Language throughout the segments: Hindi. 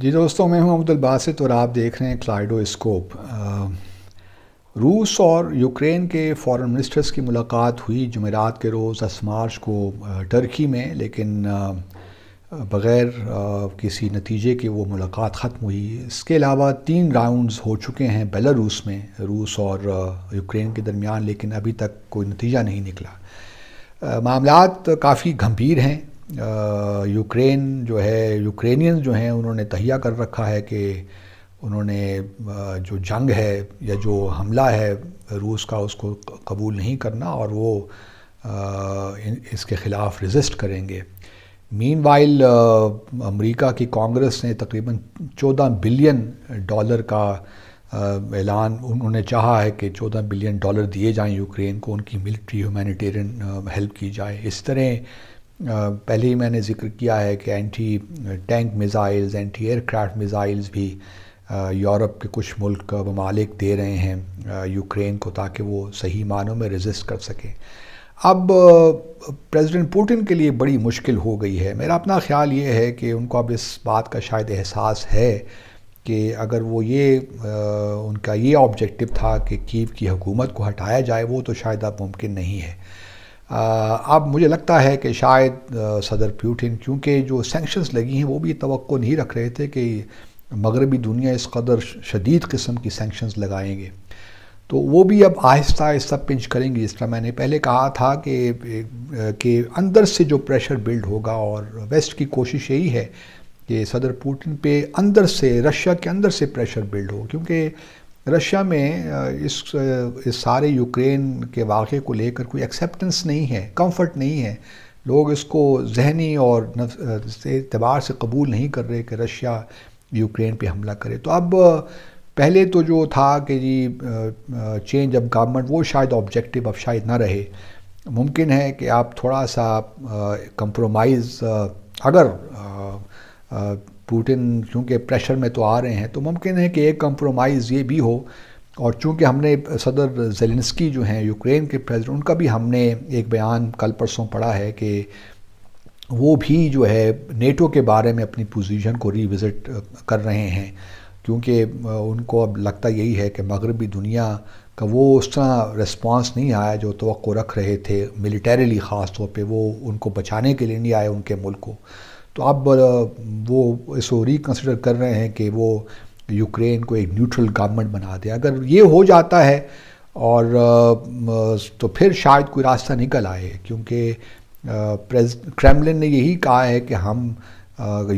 जी दोस्तों मैं हूं अब्दुल बासित और आप देख रहे हैं क्लाइडो स्कोप रूस और यूक्रेन के फॉरेन मिनिस्टर्स की मुलाकात हुई जमेरात के रोज़ दस मार्च को टर्की में लेकिन बग़ैर किसी नतीजे के वो मुलाकात ख़त्म हुई इसके अलावा तीन राउंड्स हो चुके हैं बेलारूस में रूस और यूक्रेन के दरमियान लेकिन अभी तक कोई नतीजा नहीं निकला मामला काफ़ी गंभीर हैं यूक्रेन जो है यूक्रेनियंस जो हैं उन्होंने तहिया कर रखा है कि उन्होंने जो जंग है या जो हमला है रूस का उसको कबूल नहीं करना और वो इसके ख़िलाफ़ रजिस्ट करेंगे मीन वाइल अमरीका की कांग्रेस ने तकरीबन 14 बिलियन डॉलर का ऐलान उन्होंने चाहा है कि 14 बिलियन डॉलर दिए जाएं यूक्रेन को उनकी मिलिट्री ह्यूमैनिटेरियन हेल्प की जाए इस तरह पहले ही मैंने जिक्र किया है कि anti tank missiles anti aircraft missiles भी यूरोप के कुछ मुल्क ममालिक दे रहे हैं यूक्रेन को ताकि वो सही मानों में रजिस्ट कर सकें अब प्रेसिडेंट पुतिन के लिए बड़ी मुश्किल हो गई है मेरा अपना ख्याल ये है कि उनको अब इस बात का शायद एहसास है कि अगर वो ये आ, उनका ये ऑब्जेक्टिव था कि कीव की हुकूमत को हटाया जाए वो तो शायद अब मुमकिन नहीं है अब मुझे लगता है कि शायद सदर प्यूटिन क्योंकि जो सेंक्शंस लगी हैं वो भी तो नहीं रख रहे थे कि मगरबी दुनिया इस कदर शदीद किस्म की सेंक्शंस लगाएंगे तो वो भी अब आहिस्ता आहिस्ता पिंच करेंगे जिस तरह मैंने पहले कहा था कि कि अंदर से जो प्रेशर बिल्ड होगा और वेस्ट की कोशिश यही है कि सदर पुटिन पे अंदर से रशिया के अंदर से प्रेशर बिल्ड हो क्योंकि रशिया में इस, इस सारे यूक्रेन के वाक़े को लेकर कोई एक्सेप्टेंस नहीं है कंफर्ट नहीं है लोग इसको जहनी और एतबार से कबूल नहीं कर रहे कि रशिया यूक्रेन पे हमला करे तो अब पहले तो जो था कि जी चेंज ऑफ गवर्नमेंट वो शायद ऑब्जेक्टिव अब शायद ना रहे मुमकिन है कि आप थोड़ा सा कंप्रोमाइज़ अगर पुटिन चूँकि प्रेशर में तो आ रहे हैं तो मुमकिन है कि एक कम्प्रोमाइज़ ये भी हो और चूँकि हमने सदर जेलेंस्की जो हैं यूक्रेन के प्रेसिडेंट उनका भी हमने एक बयान कल परसों पढ़ा है कि वो भी जो है नेटो के बारे में अपनी पोजीशन को रिविज़िट कर रहे हैं क्योंकि उनको अब लगता यही है कि मगरबी दुनिया का वो उस तरह रिस्पॉन्स नहीं आया जो तो रख रहे थे मिलिटरीली ख़ास तौर पर वो उनको बचाने के लिए नहीं आए उनके मुल्क को तो अब वो इसको रिकन्सिडर कर रहे हैं कि वो यूक्रेन को एक न्यूट्रल गवर्नमेंट बना दे अगर ये हो जाता है और तो फिर शायद कोई रास्ता निकल आए क्योंकि क्रेमलिन ने यही कहा है कि हम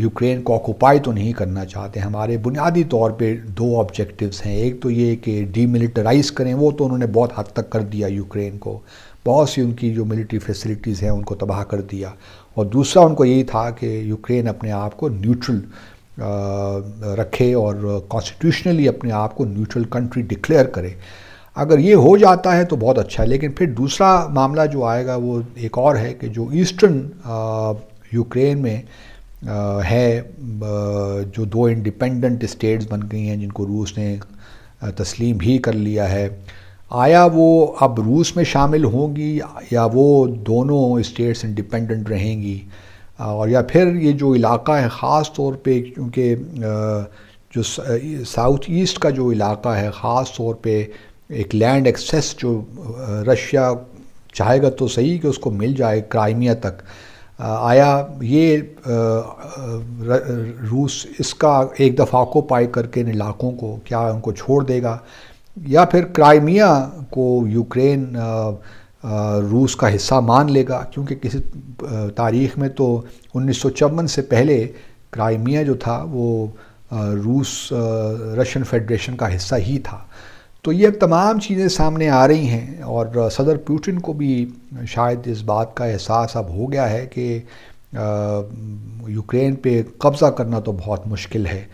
यूक्रेन को ऑक्यूपाई तो नहीं करना चाहते हमारे बुनियादी तौर पे दो ऑब्जेक्टिव्स हैं एक तो ये कि डीमिलिटराइज करें वो तो उन्होंने बहुत हद तक कर दिया यूक्रेन को बहुत सी उनकी जो मिलिट्री फैसिलिटीज़ हैं उनको तबाह कर दिया और दूसरा उनको यही था कि यूक्रेन अपने आप को न्यूट्रल रखे और कॉन्स्टिट्यूशनली अपने आप को न्यूट्रल कंट्री डिक्लेयर करे अगर ये हो जाता है तो बहुत अच्छा है लेकिन फिर दूसरा मामला जो आएगा वो एक और है कि जो ईस्टर्न यूक्रेन में आ, है जो दो इंडिपेंडेंट स्टेट्स बन गई हैं जिनको रूस ने तस्लीम भी कर लिया है आया वो अब रूस में शामिल होंगी या वो दोनों स्टेट्स इंडिपेंडेंट रहेंगी और या फिर ये जो इलाका है ख़ास तौर पे क्योंकि जो साउथ ईस्ट का जो इलाका है ख़ास तौर पे एक लैंड एक्सेस जो रशिया चाहेगा तो सही कि उसको मिल जाए क्राइमिया तक आया ये रूस इसका एक दफ़ा पाई करके इन इलाकों को क्या उनको छोड़ देगा या फिर क्राइमिया को यूक्रेन रूस का हिस्सा मान लेगा क्योंकि किसी तारीख में तो उन्नीस से पहले क्राइमिया जो था वो रूस रशियन फेडरेशन का हिस्सा ही था तो ये तमाम चीज़ें सामने आ रही हैं और सदर पुटिन को भी शायद इस बात का एहसास अब हो गया है कि यूक्रेन पे कब्ज़ा करना तो बहुत मुश्किल है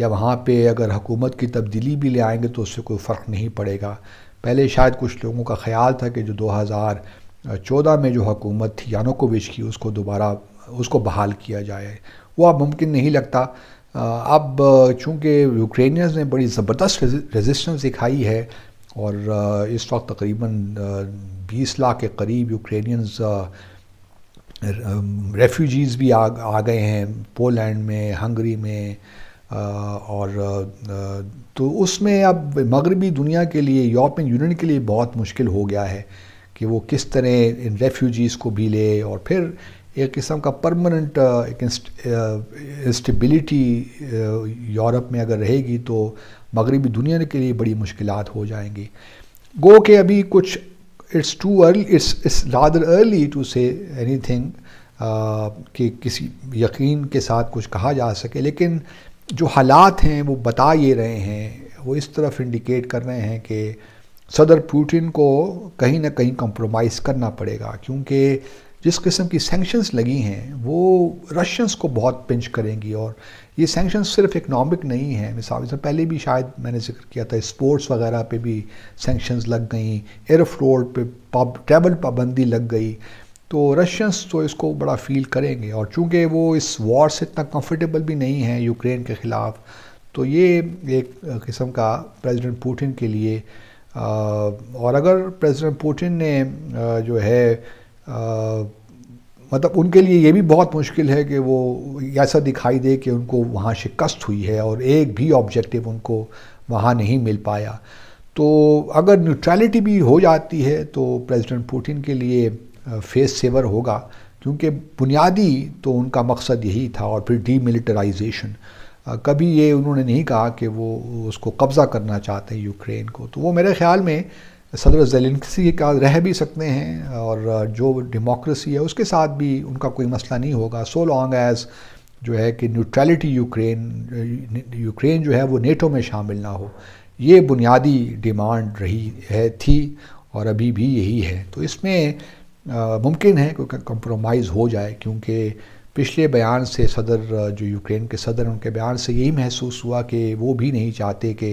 या वहाँ पे अगर हुकूमत की तब्दीली भी ले आएंगे तो उससे कोई फ़र्क नहीं पड़ेगा पहले शायद कुछ लोगों का ख्याल था कि जो 2014 में जो हुकूमत थी यानोकोविच की उसको दोबारा उसको बहाल किया जाए वो अब मुमकिन नहीं लगता अब चूँकि यूक्रेनियंस ने बड़ी ज़बरदस्त रेजिस्टेंस दिखाई है और इस वक्त तकरीबन 20 लाख के करीब यूक्रेनियंस रेफ्यूजीज़ भी आ, आ गए हैं पोलैंड में हंगरी में और तो उसमें अब मगरबी दुनिया के लिए यूरोपियन यूनियन के लिए बहुत मुश्किल हो गया है कि वो किस तरह इन रेफ्यूजीज़ को भी ले और फिर एक किस्म का परमानेंट एक इंस्टेबिलिटी यूरोप में अगर रहेगी तो मगरबी दुनिया के लिए बड़ी मुश्किल हो जाएंगी गो के अभी कुछ it's too early it's it's rather early to say anything कि किसी यकीन के साथ कुछ कहा जा सके लेकिन जो हालात हैं वो बता ये रहे हैं वो इस तरफ इंडिकेट कर रहे हैं कि सदर पुतिन को कहीं ना कहीं कंप्रोमाइज़ करना पड़ेगा क्योंकि जिस किस्म की सेंक्शंस लगी हैं वो रशियंस को बहुत पिंच करेंगी और ये सेंक्शंस सिर्फ इकनॉमिक नहीं है मिसाल से पहले भी शायद मैंने जिक्र किया था स्पोर्ट्स वगैरह पे भी सेंक्शंस लग गई एयरफ्लोर पे ट्रैवल पाबंदी लग गई तो रशियंस तो इसको बड़ा फील करेंगे और चूंकि वो इस वॉर से इतना कंफर्टेबल भी नहीं है यूक्रेन के ख़िलाफ़ तो ये एक किस्म का प्रेसिडेंट पुतिन के लिए आ, और अगर प्रेसिडेंट पुतिन ने आ, जो है आ, मतलब उनके लिए ये भी बहुत मुश्किल है कि वो ऐसा दिखाई दे कि उनको वहाँ शिकस्त हुई है और एक भी ऑब्जेक्टिव उनको वहाँ नहीं मिल पाया तो अगर न्यूट्रलिटी भी हो जाती है तो प्रेसिडेंट पुतिन के लिए फेस सेवर होगा क्योंकि बुनियादी तो उनका मकसद यही था और फिर डीमिलिटराइजेशन कभी ये उन्होंने नहीं कहा कि वो उसको कब्ज़ा करना चाहते हैं यूक्रेन को तो वो मेरे ख्याल में सदर जेलेंसी का रह भी सकते हैं और जो डेमोक्रेसी है उसके साथ भी उनका कोई मसला नहीं होगा सो लॉन्ग एज़ जो है कि न्यूट्रलिटी यूक्रेन यूक्रेन जो है वो नेटो में शामिल ना हो ये बुनियादी डिमांड रही है थी और अभी भी यही है तो इसमें मुमकिन है कोई कंप्रोमाइज़ हो जाए क्योंकि पिछले बयान से सदर जो यूक्रेन के सदर उनके बयान से यही महसूस हुआ कि वो भी नहीं चाहते कि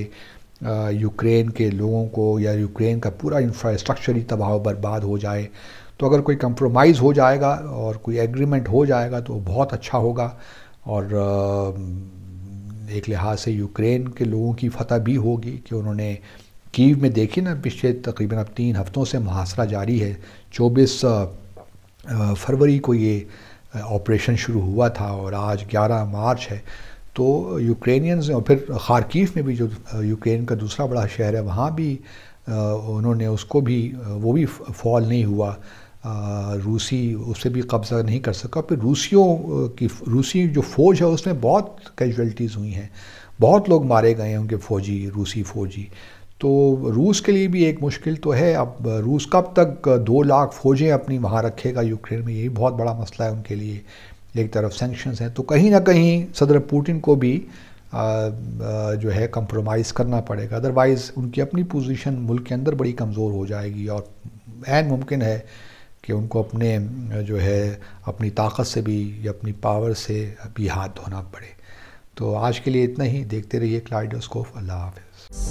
यूक्रेन के लोगों को या यूक्रेन का पूरा इंफ्रास्ट्रक्चर ही तबाह बर्बाद हो जाए तो अगर कोई कंप्रोमाइज़ हो जाएगा और कोई एग्रीमेंट हो जाएगा तो बहुत अच्छा होगा और एक लिहाज से यूक्रेन के लोगों की फतह भी होगी कि उन्होंने कीव में देखी ना पिछले तकरीबन अब तीन हफ्तों से मुहासरा जारी है 24 फरवरी को ये ऑपरेशन शुरू हुआ था और आज 11 मार्च है तो यूक्रेनियंस और फिर खारकीफ में भी जो यूक्रेन का दूसरा बड़ा शहर है वहाँ भी उन्होंने उसको भी वो भी फॉल नहीं हुआ रूसी उससे भी कब्ज़ा नहीं कर सका फिर रूसियों की रूसी जो फ़ौज है उसमें बहुत कैजुअल्टीज़ हुई हैं बहुत लोग मारे गए हैं उनके फ़ौजी रूसी फ़ौजी तो रूस के लिए भी एक मुश्किल तो है अब रूस कब तक दो लाख फ़ौजें अपनी वहाँ रखेगा यूक्रेन में ये बहुत बड़ा मसला है उनके लिए एक तरफ सेंक्शंस हैं तो कहीं ना कहीं सदर पुतिन को भी जो है कंप्रोमाइज़ करना पड़ेगा अदरवाइज़ उनकी अपनी पोजीशन मुल्क के अंदर बड़ी कमज़ोर हो जाएगी और एन मुमकिन है कि उनको अपने जो है अपनी ताकत से भी या अपनी पावर से भी हाथ धोना पड़े तो आज के लिए इतना ही देखते रहिए क्लाइडोस्कोप अल्लाह हाफिज़